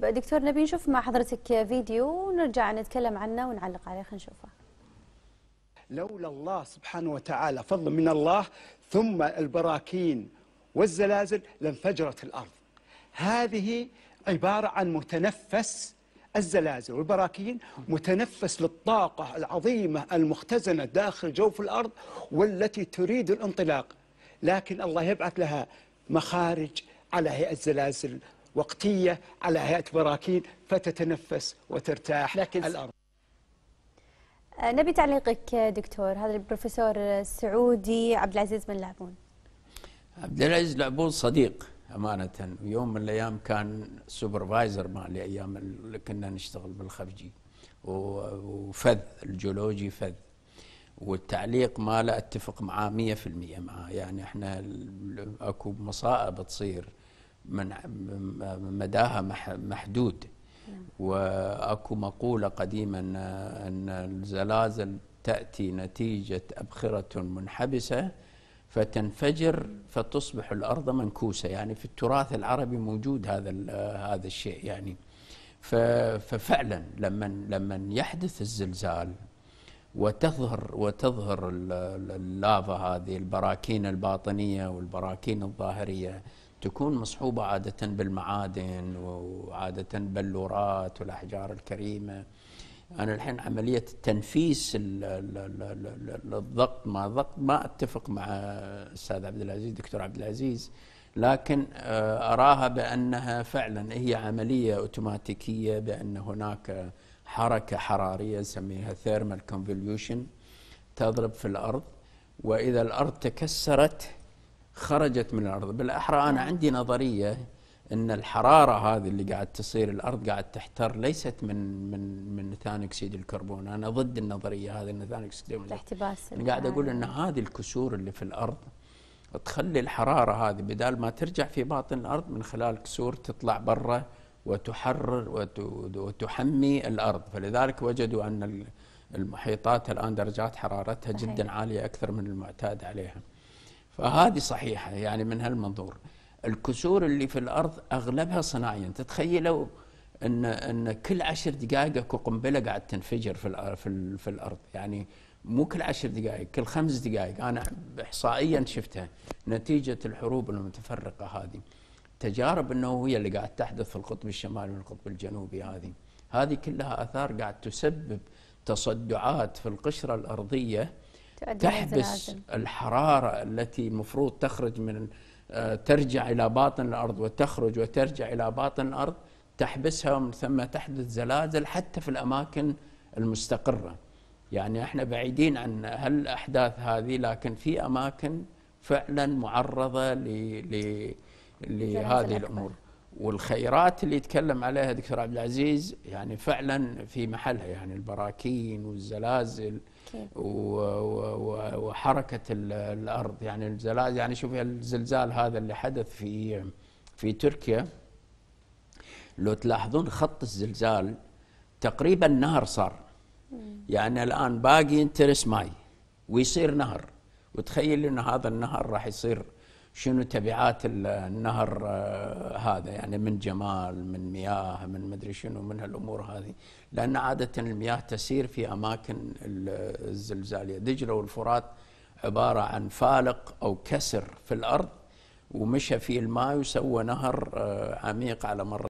دكتور نبي نشوف مع حضرتك فيديو ونرجع نتكلم عنه ونعلق عليه خلينا نشوفه لولا الله سبحانه وتعالى فضل من الله ثم البراكين والزلازل لانفجرت الأرض هذه عبارة عن متنفس الزلازل والبراكين متنفس للطاقة العظيمة المختزنة داخل جوف الأرض والتي تريد الانطلاق لكن الله يبعث لها مخارج على هيئة زلازل وقتية على هيئة براكين فتتنفس وترتاح لكن الأرض أه، نبي تعليقك دكتور هذا البروفيسور السعودي عبد العزيز بن لعبون عبد العزيز لعبون صديق أمانة يوم من الأيام كان سوبرفايزر مالي أيام اللي كنا نشتغل بالخفجي وفذ الجيولوجي فذ والتعليق ما لا اتفق معاه 100% معاه يعني احنا اكو مصائب تصير من مداها محدود نعم. واكو مقوله قديما ان الزلازل تاتي نتيجه ابخره منحبسه فتنفجر فتصبح الارض منكوسه يعني في التراث العربي موجود هذا هذا الشيء يعني ففعلا لما لما يحدث الزلزال وتظهر وتظهر اللافا هذه البراكين الباطنيه والبراكين الظاهريه تكون مصحوبة عادة بالمعادن وعادة باللورات والأحجار الكريمة أنا الحين عملية التنفيس الضغط ما ضغط ما أتفق مع الأستاذ عبد العزيز دكتور عبد العزيز لكن آه، أراها بأنها فعلا هي عملية أوتوماتيكية بأن هناك حركة حرارية نسميها ثيرمال كونفوليوشن تضرب في الأرض وإذا الأرض تكسرت خرجت من الارض بالاحرى انا عندي نظريه ان الحراره هذه اللي قاعد تصير الارض قاعد تحتر ليست من من من ثاني اكسيد الكربون انا ضد النظريه هذه ان ثاني اكسيد الاحتباس أنا قاعد اقول ان هذه الكسور اللي في الارض تخلي الحراره هذه بدال ما ترجع في باطن الارض من خلال كسور تطلع برا وتحرر وتحمي الارض فلذلك وجدوا ان المحيطات الان درجات حرارتها جدا عاليه اكثر من المعتاد عليها فهذه صحيحة يعني من هالمنظور الكسور اللي في الأرض أغلبها صناعيا تتخيلوا أن, أن كل عشر دقائق أكو قنبلة قاعد تنفجر في, في, الأرض يعني مو كل عشر دقائق كل خمس دقائق أنا إحصائيا شفتها نتيجة الحروب المتفرقة هذه تجارب النووية اللي قاعد تحدث في القطب الشمالي والقطب الجنوبي هذه هذه كلها آثار قاعد تسبب تصدعات في القشرة الأرضية تحبس الحرارة التي مفروض تخرج من آه، ترجع إلى باطن الأرض وتخرج وترجع إلى باطن الأرض تحبسها ومن ثم تحدث زلازل حتى في الأماكن المستقرة يعني احنا بعيدين عن هالأحداث هذه لكن في أماكن فعلا معرضة لهذه الأمور والخيرات اللي يتكلم عليها دكتور عبد العزيز يعني فعلا في محلها يعني البراكين والزلازل وحركه الارض يعني الزلازل يعني شوف الزلزال هذا اللي حدث في في تركيا لو تلاحظون خط الزلزال تقريبا نهر صار يعني الان باقي انترس ماي ويصير نهر وتخيل ان هذا النهر راح يصير شنو تبعات النهر آه، هذا يعني من جمال من مياه من مدري شنو من هالامور هذه لان عاده المياه تسير في اماكن الزلزاليه دجله والفرات عباره عن فالق او كسر في الارض ومشى فيه الماء وسوى نهر آه، عميق على مر